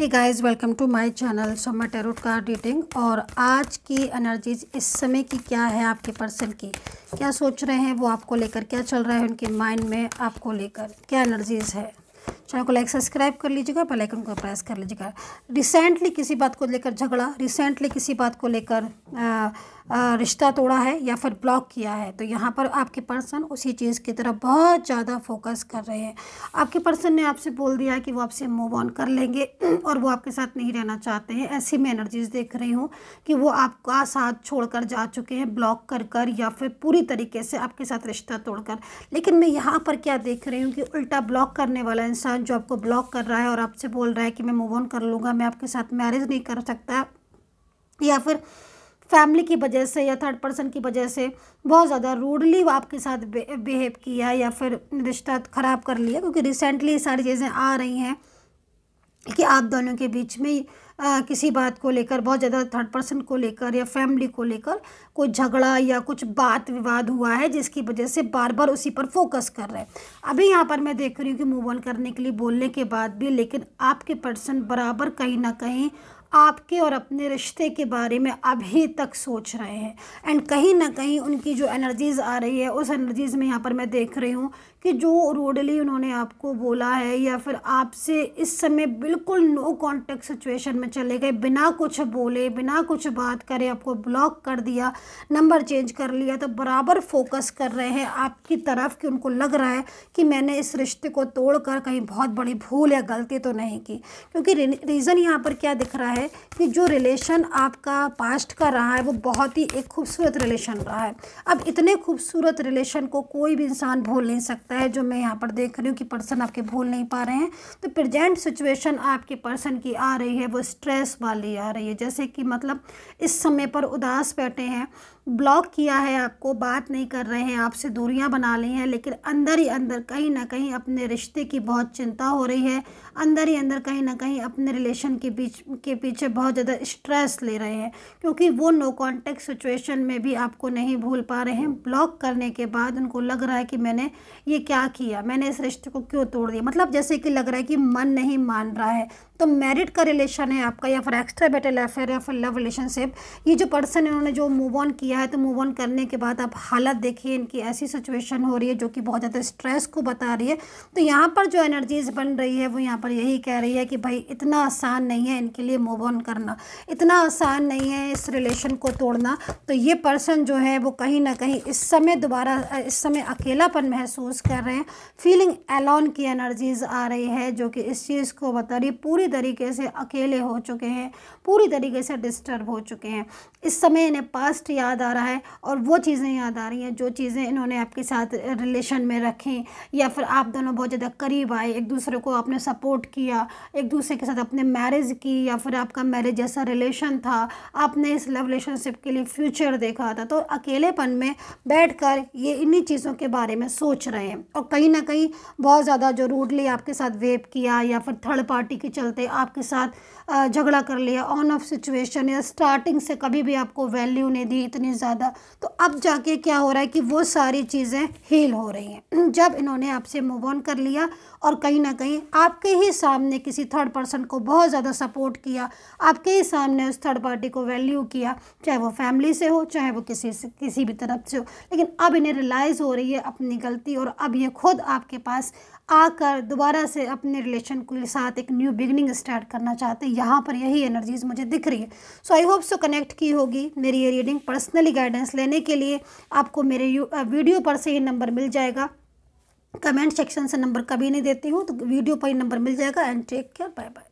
hey guys welcome to my channel Soma tarot card reading और आज की एनर्जीज इस समय की क्या है आपके पर्सन की क्या सोच रहे हैं वो आपको लेकर क्या चल रहा है उनके माइंड में आपको लेकर क्या एनर्जीज है चैनल को लाइक सब्सक्राइब कर लीजिएगा बेल आइकन को प्रेस कर लीजिएगा रिसेंटली किसी बात को लेकर झगड़ा रिसेंटली किसी बात को लेकर रिश्ता तोड़ा है या फिर ब्लॉक किया है तो यहाँ पर आपके पर्सन उसी चीज़ की तरफ बहुत ज़्यादा फोकस कर रहे हैं आपके पर्सन ने आपसे बोल दिया कि वो आपसे मूव ऑन कर लेंगे और वो आपके साथ नहीं रहना चाहते हैं ऐसी मैं एनर्जीज़ देख रही हूँ कि वो आपका साथ छोड़कर जा चुके हैं ब्लॉक कर कर या फिर पूरी तरीके से आपके साथ रिश्ता तोड़कर लेकिन मैं यहाँ पर क्या देख रही हूँ कि उल्टा ब्लॉक करने वाला इंसान इंसान जो आपको ब्लॉक कर रहा है और आपसे बोल रहा है कि मैं मूव ऑन कर लूँगा मैं आपके साथ मैरिज नहीं कर सकता या फिर फैमिली की वजह से या थर्ड पर्सन की वजह से बहुत ज़्यादा रूडली आपके साथ बिहेव किया या फिर रिश्ता ख़राब कर लिया क्योंकि रिसेंटली सारी चीज़ें आ रही हैं कि आप दोनों के बीच में आ, किसी बात को लेकर बहुत ज़्यादा थर्ड पर्सन को लेकर या फैमिली को लेकर कोई झगड़ा या कुछ बात विवाद हुआ है जिसकी वजह से बार बार उसी पर फोकस कर रहे हैं अभी यहाँ पर मैं देख रही हूँ कि मूव ऑन करने के लिए बोलने के बाद भी लेकिन आपके पर्सन बराबर कहीं ना कहीं आपके और अपने रिश्ते के बारे में अभी तक सोच रहे हैं एंड कहीं ना कहीं उनकी जो एनर्जीज़ आ रही है उस एनर्जीज़ में यहाँ पर मैं देख रही हूँ कि जो रूडली उन्होंने आपको बोला है या फिर आपसे इस समय बिल्कुल नो कॉन्टेक्ट सिचुएशन में चले गए बिना कुछ बोले बिना कुछ बात करे आपको ब्लॉक कर दिया नंबर चेंज कर लिया तो बराबर फोकस कर रहे हैं आपकी तरफ कि उनको लग रहा है कि मैंने इस रिश्ते को तोड़कर कहीं बहुत बड़ी भूल या गलती तो नहीं की क्योंकि रीज़न यहाँ पर क्या दिख रहा है है कि जो रिलेशन आपका पास्ट का रहा है वो बहुत ही एक खूबसूरत रिलेशन रहा है अब इतने खूबसूरत रिलेशन को कोई भी इंसान भूल नहीं सकता है जो मैं यहाँ पर देख रही हूँ कि पर्सन आपके भूल नहीं पा रहे हैं तो प्रजेंट सिचुएशन आपके पर्सन की आ रही है वो स्ट्रेस वाली आ रही है जैसे कि मतलब इस समय पर उदास बैठे हैं ब्लॉक किया है आपको बात नहीं कर रहे हैं आपसे दूरियां बना ली हैं लेकिन अंदर ही अंदर कहीं ना कहीं अपने रिश्ते की बहुत चिंता हो रही है अंदर ही अंदर कहीं ना कहीं अपने रिलेशन के बीच के पीछे बहुत ज़्यादा स्ट्रेस ले रहे हैं क्योंकि वो नो कॉन्टेक्ट सिचुएशन में भी आपको नहीं भूल पा रहे हैं ब्लॉक करने के बाद उनको लग रहा है कि मैंने ये क्या किया मैंने इस रिश्ते को क्यों तोड़ दिया मतलब जैसे कि लग रहा है कि मन नहीं मान रहा है तो मैरिड का रिलेशन है आपका या फिर एक्स्ट्रा बेटल अफेयर या फिर लव रिलेशनशिप ये जो पर्सन है उन्होंने जो मूव ऑन किया है तो मूव ऑन करने के बाद आप हालत देखिए इनकी ऐसी सिचुएशन हो रही है जो कि बहुत ज़्यादा स्ट्रेस को बता रही है तो यहाँ पर जो एनर्जीज बन रही है वो यहाँ पर यही कह रही है कि भाई इतना आसान नहीं है इनके लिए मूव ऑन करना इतना आसान नहीं है इस रिलेशन को तोड़ना तो ये पर्सन जो है वो कहीं ना कहीं इस समय दोबारा इस समय अकेलापन महसूस कर रहे हैं फीलिंग एलॉन की एनर्जीज आ रही है जो कि इस चीज़ को बता रही है पूरी पूरी तरीके से अकेले हो चुके हैं पूरी तरीके से डिस्टर्ब हो चुके हैं इस समय इन्हें पास्ट याद आ रहा है और वो चीज़ें याद आ रही हैं जो चीज़ें इन्होंने आपके साथ रिलेशन में रखी या फिर आप दोनों बहुत ज़्यादा करीब आए एक दूसरे को आपने सपोर्ट किया एक दूसरे के साथ अपने मैरिज की या फिर आपका मैरिज जैसा रिलेशन था आपने इस लव रिलेशनशिप के लिए फ्यूचर देखा था तो अकेलेपन में बैठ ये इन्हीं चीज़ों के बारे में सोच रहे हैं और कहीं ना कहीं बहुत ज़्यादा जो रूडली आपके साथ वेप किया या फिर थर्ड पार्टी के चलते करते आपके साथ झगड़ा कर लिया ऑन ऑफ सिचुएशन या स्टार्टिंग से कभी भी आपको वैल्यू नहीं दी इतनी ज़्यादा तो अब जाके क्या हो रहा है कि वो सारी चीज़ें हील हो रही हैं जब इन्होंने आपसे मूव ऑन कर लिया और कहीं ना कहीं आपके ही सामने किसी थर्ड पर्सन को बहुत ज़्यादा सपोर्ट किया आपके ही सामने उस थर्ड पार्टी को वैल्यू किया चाहे वो फैमिली से हो चाहे वो किसी से किसी भी तरफ से हो लेकिन अब इन्हें रिलाइज़ हो रही है अपनी गलती और अब ये खुद आपके पास आकर दोबारा से अपने रिलेशन के साथ एक न्यू बिगनिंग स्टार्ट करना चाहते हैं यहाँ पर यही एनर्जीज मुझे दिख रही है सो आई होप सो कनेक्ट की होगी मेरी ये रीडिंग पर्सनली गाइडेंस लेने के लिए आपको मेरे वीडियो पर से ही नंबर मिल जाएगा कमेंट सेक्शन से नंबर कभी नहीं देती हूँ तो वीडियो पर ही नंबर मिल जाएगा and take care bye bye